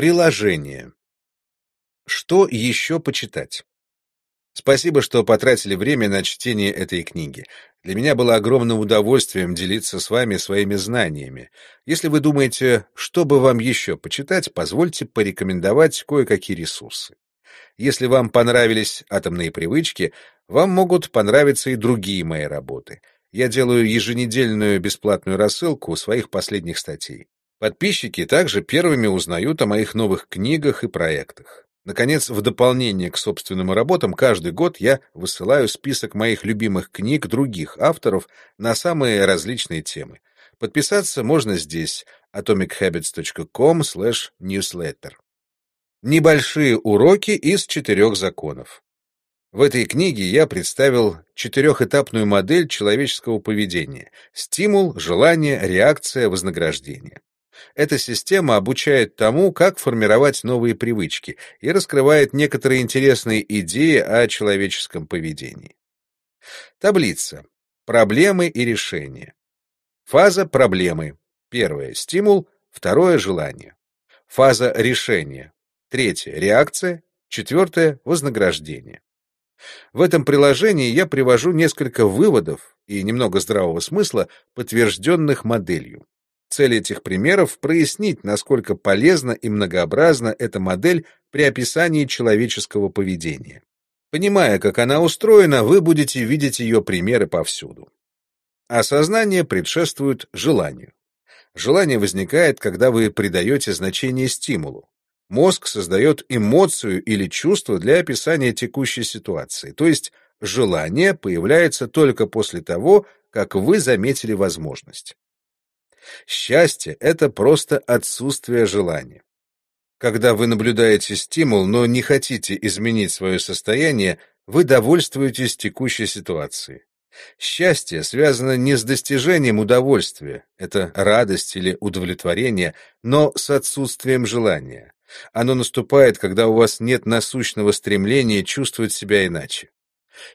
Приложение. Что еще почитать? Спасибо, что потратили время на чтение этой книги. Для меня было огромным удовольствием делиться с вами своими знаниями. Если вы думаете, что бы вам еще почитать, позвольте порекомендовать кое-какие ресурсы. Если вам понравились атомные привычки, вам могут понравиться и другие мои работы. Я делаю еженедельную бесплатную рассылку своих последних статей. Подписчики также первыми узнают о моих новых книгах и проектах. Наконец, в дополнение к собственным работам, каждый год я высылаю список моих любимых книг других авторов на самые различные темы. Подписаться можно здесь atomichabits.com newsletter. Небольшие уроки из четырех законов. В этой книге я представил четырехэтапную модель человеческого поведения — стимул, желание, реакция, вознаграждение. Эта система обучает тому, как формировать новые привычки и раскрывает некоторые интересные идеи о человеческом поведении. Таблица. Проблемы и решения. Фаза проблемы. Первое – стимул, второе – желание. Фаза решения. Третье – реакция, четвертое – вознаграждение. В этом приложении я привожу несколько выводов и немного здравого смысла, подтвержденных моделью. Цель этих примеров — прояснить, насколько полезна и многообразна эта модель при описании человеческого поведения. Понимая, как она устроена, вы будете видеть ее примеры повсюду. Осознание предшествует желанию. Желание возникает, когда вы придаете значение стимулу. Мозг создает эмоцию или чувство для описания текущей ситуации, то есть желание появляется только после того, как вы заметили возможность. Счастье — это просто отсутствие желания. Когда вы наблюдаете стимул, но не хотите изменить свое состояние, вы довольствуетесь текущей ситуацией. Счастье связано не с достижением удовольствия, это радость или удовлетворение, но с отсутствием желания. Оно наступает, когда у вас нет насущного стремления чувствовать себя иначе.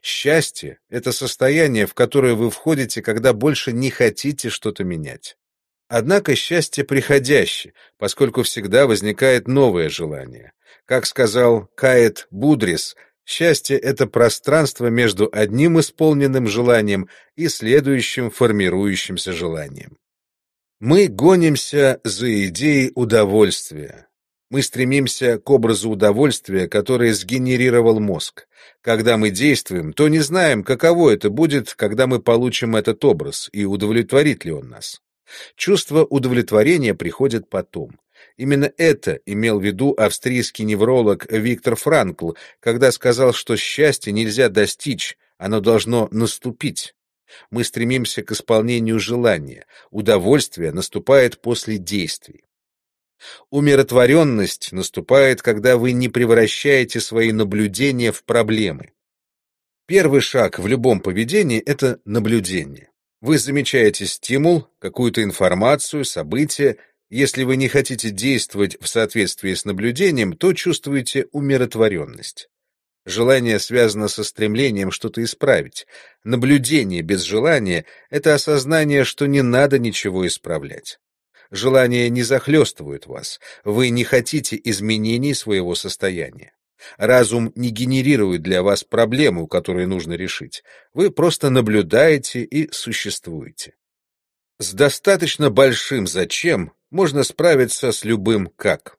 Счастье — это состояние, в которое вы входите, когда больше не хотите что-то менять. Однако счастье приходящее, поскольку всегда возникает новое желание. Как сказал Каэт Будрис, счастье — это пространство между одним исполненным желанием и следующим формирующимся желанием. Мы гонимся за идеей удовольствия. Мы стремимся к образу удовольствия, которое сгенерировал мозг. Когда мы действуем, то не знаем, каково это будет, когда мы получим этот образ, и удовлетворит ли он нас. Чувство удовлетворения приходит потом. Именно это имел в виду австрийский невролог Виктор Франкл, когда сказал, что счастье нельзя достичь, оно должно наступить. Мы стремимся к исполнению желания, удовольствие наступает после действий. Умиротворенность наступает, когда вы не превращаете свои наблюдения в проблемы. Первый шаг в любом поведении — это наблюдение. Вы замечаете стимул, какую-то информацию, событие. Если вы не хотите действовать в соответствии с наблюдением, то чувствуете умиротворенность. Желание связано со стремлением что-то исправить. Наблюдение без желания — это осознание, что не надо ничего исправлять. Желание не захлестывают вас, вы не хотите изменений своего состояния. Разум не генерирует для вас проблему, которую нужно решить. Вы просто наблюдаете и существуете. С достаточно большим «зачем» можно справиться с любым «как».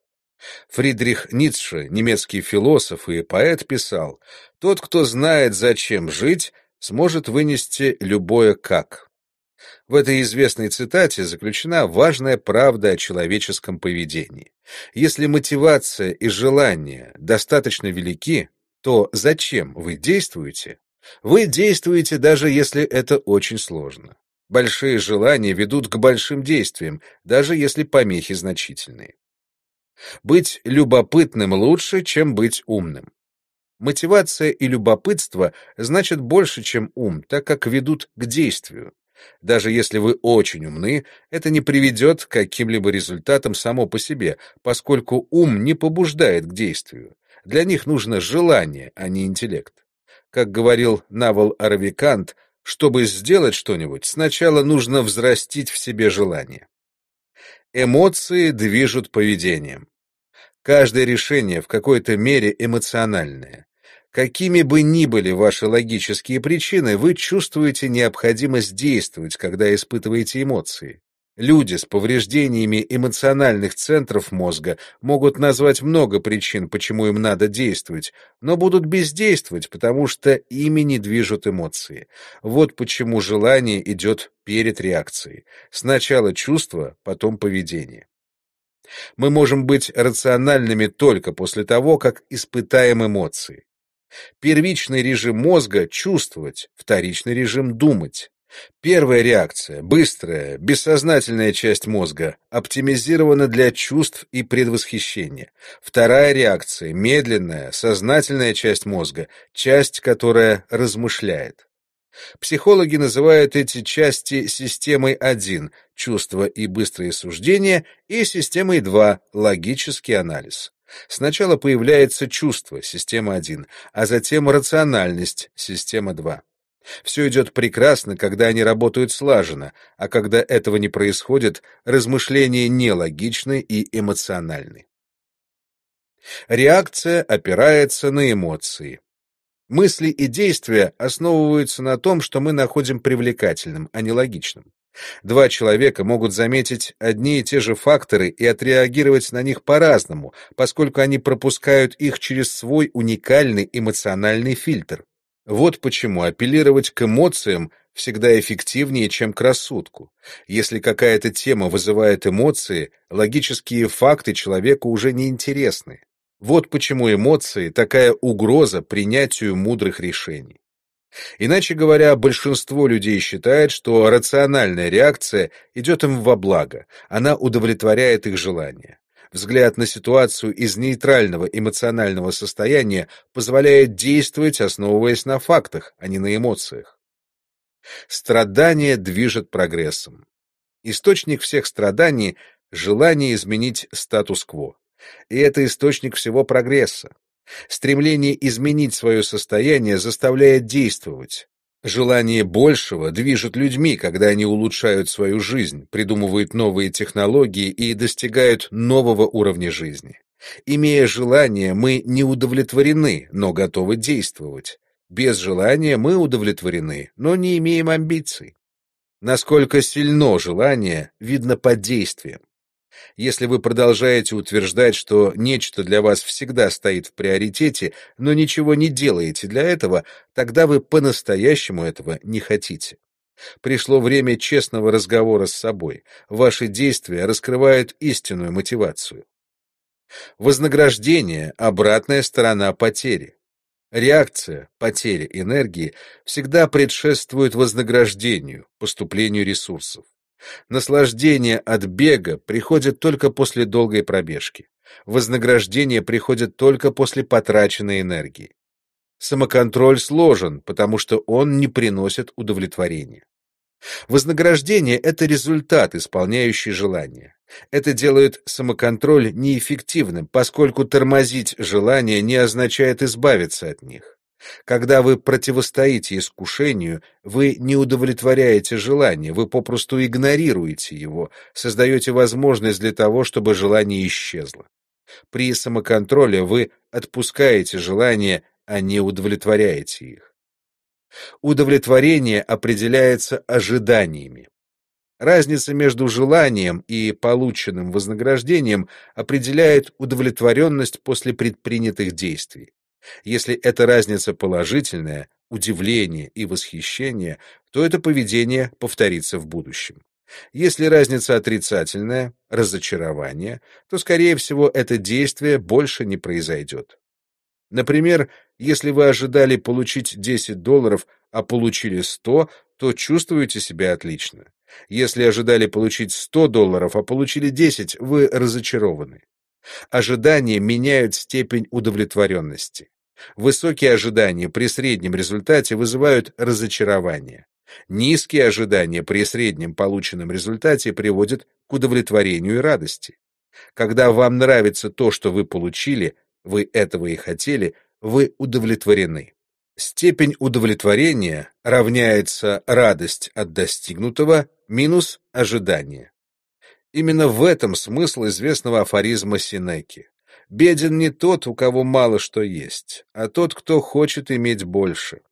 Фридрих Ницше, немецкий философ и поэт, писал, «Тот, кто знает, зачем жить, сможет вынести любое «как». В этой известной цитате заключена важная правда о человеческом поведении. Если мотивация и желание достаточно велики, то зачем вы действуете? Вы действуете, даже если это очень сложно. Большие желания ведут к большим действиям, даже если помехи значительные. Быть любопытным лучше, чем быть умным. Мотивация и любопытство значат больше, чем ум, так как ведут к действию. Даже если вы очень умны, это не приведет к каким-либо результатам само по себе, поскольку ум не побуждает к действию. Для них нужно желание, а не интеллект. Как говорил Навал Арвикант, чтобы сделать что-нибудь, сначала нужно взрастить в себе желание. Эмоции движут поведением. Каждое решение в какой-то мере эмоциональное. Какими бы ни были ваши логические причины, вы чувствуете необходимость действовать, когда испытываете эмоции. Люди с повреждениями эмоциональных центров мозга могут назвать много причин, почему им надо действовать, но будут бездействовать, потому что ими не движут эмоции. Вот почему желание идет перед реакцией. Сначала чувство, потом поведение. Мы можем быть рациональными только после того, как испытаем эмоции. Первичный режим мозга — чувствовать, вторичный режим — думать. Первая реакция, быстрая, бессознательная часть мозга, оптимизирована для чувств и предвосхищения. Вторая реакция, медленная, сознательная часть мозга, часть, которая размышляет. Психологи называют эти части системой 1 – чувства и быстрые суждения, и системой 2 – логический анализ. Сначала появляется чувство, система 1, а затем рациональность, система 2. Все идет прекрасно, когда они работают слаженно, а когда этого не происходит, размышления нелогичны и эмоциональны. Реакция опирается на эмоции. Мысли и действия основываются на том, что мы находим привлекательным, а не логичным. Два человека могут заметить одни и те же факторы и отреагировать на них по-разному, поскольку они пропускают их через свой уникальный эмоциональный фильтр. Вот почему апеллировать к эмоциям всегда эффективнее, чем к рассудку. Если какая-то тема вызывает эмоции, логические факты человеку уже не интересны. Вот почему эмоции такая угроза принятию мудрых решений. Иначе говоря, большинство людей считает, что рациональная реакция идет им во благо, она удовлетворяет их желания. Взгляд на ситуацию из нейтрального эмоционального состояния позволяет действовать, основываясь на фактах, а не на эмоциях. Страдание движет прогрессом. Источник всех страданий — желание изменить статус-кво. И это источник всего прогресса. Стремление изменить свое состояние заставляет действовать. Желание большего движет людьми, когда они улучшают свою жизнь, придумывают новые технологии и достигают нового уровня жизни. Имея желание, мы не удовлетворены, но готовы действовать. Без желания мы удовлетворены, но не имеем амбиций. Насколько сильно желание, видно по действиям. Если вы продолжаете утверждать, что нечто для вас всегда стоит в приоритете, но ничего не делаете для этого, тогда вы по-настоящему этого не хотите. Пришло время честного разговора с собой. Ваши действия раскрывают истинную мотивацию. Вознаграждение — обратная сторона потери. Реакция, потеря энергии всегда предшествует вознаграждению, поступлению ресурсов. Наслаждение от бега приходит только после долгой пробежки. Вознаграждение приходит только после потраченной энергии. Самоконтроль сложен, потому что он не приносит удовлетворения. Вознаграждение — это результат, исполняющий желание. Это делает самоконтроль неэффективным, поскольку тормозить желания не означает избавиться от них. Когда вы противостоите искушению, вы не удовлетворяете желание, вы попросту игнорируете его, создаете возможность для того, чтобы желание исчезло. При самоконтроле вы отпускаете желания, а не удовлетворяете их. Удовлетворение определяется ожиданиями. Разница между желанием и полученным вознаграждением определяет удовлетворенность после предпринятых действий. Если эта разница положительная, удивление и восхищение, то это поведение повторится в будущем. Если разница отрицательная, разочарование, то, скорее всего, это действие больше не произойдет. Например, если вы ожидали получить 10 долларов, а получили 100, то чувствуете себя отлично. Если ожидали получить 100 долларов, а получили 10, вы разочарованы. Ожидания меняют степень удовлетворенности. Высокие ожидания при среднем результате вызывают разочарование. Низкие ожидания при среднем полученном результате приводят к удовлетворению и радости. Когда вам нравится то, что вы получили, вы этого и хотели, вы удовлетворены. Степень удовлетворения равняется радость от достигнутого минус ожидание. Именно в этом смысл известного афоризма Синеки. Беден не тот, у кого мало что есть, а тот, кто хочет иметь больше.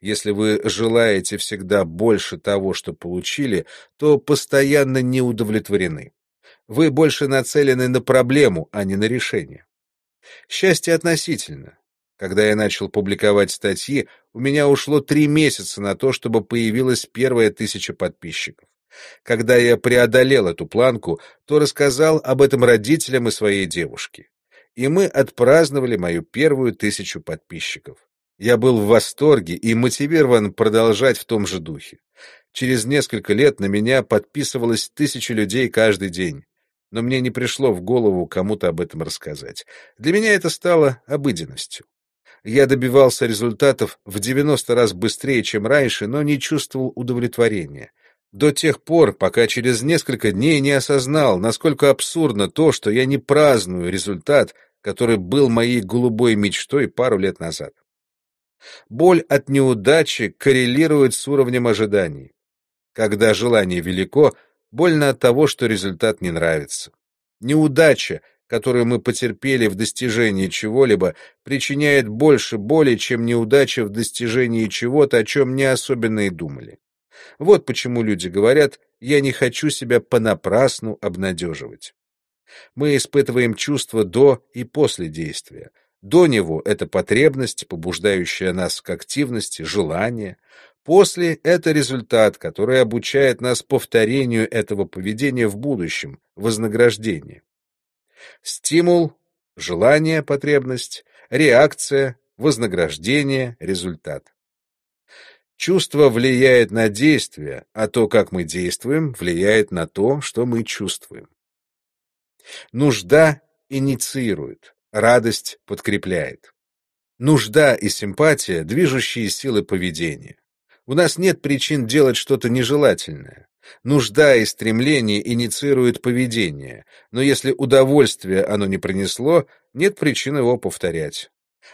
Если вы желаете всегда больше того, что получили, то постоянно не удовлетворены. Вы больше нацелены на проблему, а не на решение. Счастье относительно. Когда я начал публиковать статьи, у меня ушло три месяца на то, чтобы появилась первая тысяча подписчиков. Когда я преодолел эту планку, то рассказал об этом родителям и своей девушке. И мы отпраздновали мою первую тысячу подписчиков. Я был в восторге и мотивирован продолжать в том же духе. Через несколько лет на меня подписывалось тысячи людей каждый день. Но мне не пришло в голову кому-то об этом рассказать. Для меня это стало обыденностью. Я добивался результатов в 90 раз быстрее, чем раньше, но не чувствовал удовлетворения. До тех пор, пока через несколько дней не осознал, насколько абсурдно то, что я не праздную результат, который был моей голубой мечтой пару лет назад. Боль от неудачи коррелирует с уровнем ожиданий. Когда желание велико, больно от того, что результат не нравится. Неудача, которую мы потерпели в достижении чего-либо, причиняет больше боли, чем неудача в достижении чего-то, о чем не особенно и думали. Вот почему люди говорят «я не хочу себя понапрасну обнадеживать». Мы испытываем чувства до и после действия. До него — это потребность, побуждающая нас к активности, желание. После — это результат, который обучает нас повторению этого поведения в будущем, вознаграждение. Стимул, желание, потребность, реакция, вознаграждение, результат. Чувство влияет на действие, а то, как мы действуем, влияет на то, что мы чувствуем. Нужда инициирует, радость подкрепляет. Нужда и симпатия – движущие силы поведения. У нас нет причин делать что-то нежелательное. Нужда и стремление инициируют поведение, но если удовольствие оно не принесло, нет причин его повторять.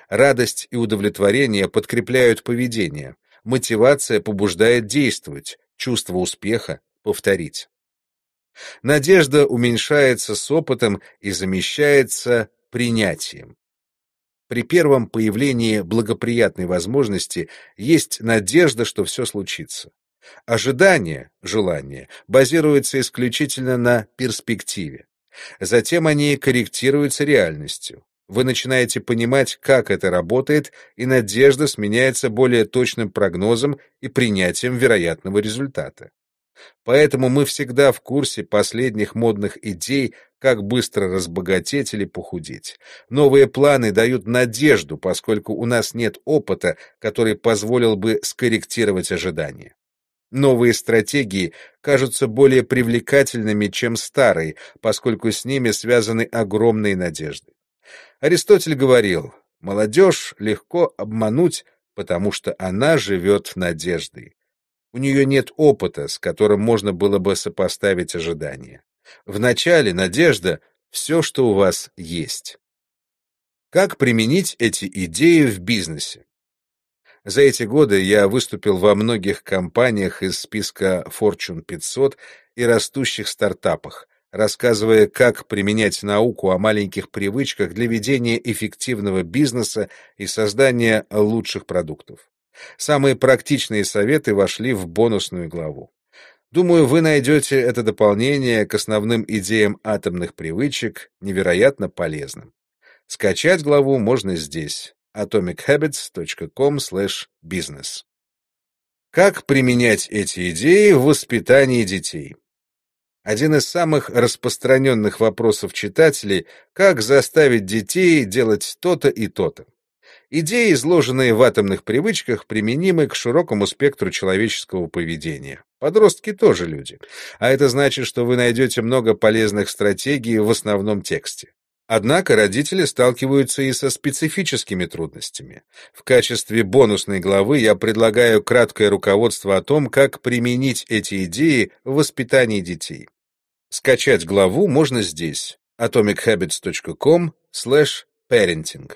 Радость и удовлетворение подкрепляют поведение. Мотивация побуждает действовать, чувство успеха — повторить. Надежда уменьшается с опытом и замещается принятием. При первом появлении благоприятной возможности есть надежда, что все случится. Ожидание, желание, базируется исключительно на перспективе. Затем они корректируются реальностью. Вы начинаете понимать, как это работает, и надежда сменяется более точным прогнозом и принятием вероятного результата. Поэтому мы всегда в курсе последних модных идей, как быстро разбогатеть или похудеть. Новые планы дают надежду, поскольку у нас нет опыта, который позволил бы скорректировать ожидания. Новые стратегии кажутся более привлекательными, чем старые, поскольку с ними связаны огромные надежды. Аристотель говорил, молодежь легко обмануть, потому что она живет надеждой. У нее нет опыта, с которым можно было бы сопоставить ожидания. Вначале надежда — все, что у вас есть. Как применить эти идеи в бизнесе? За эти годы я выступил во многих компаниях из списка Fortune 500 и растущих стартапах, рассказывая, как применять науку о маленьких привычках для ведения эффективного бизнеса и создания лучших продуктов. Самые практичные советы вошли в бонусную главу. Думаю, вы найдете это дополнение к основным идеям атомных привычек невероятно полезным. Скачать главу можно здесь atomichabits.com/business. Как применять эти идеи в воспитании детей? Один из самых распространенных вопросов читателей — как заставить детей делать то-то и то-то. Идеи, изложенные в «Атомных привычках», применимы к широкому спектру человеческого поведения. Подростки тоже люди. А это значит, что вы найдете много полезных стратегий в основном тексте. Однако родители сталкиваются и со специфическими трудностями. В качестве бонусной главы я предлагаю краткое руководство о том, как применить эти идеи в воспитании детей. Скачать главу можно здесь atomichabits.com parenting.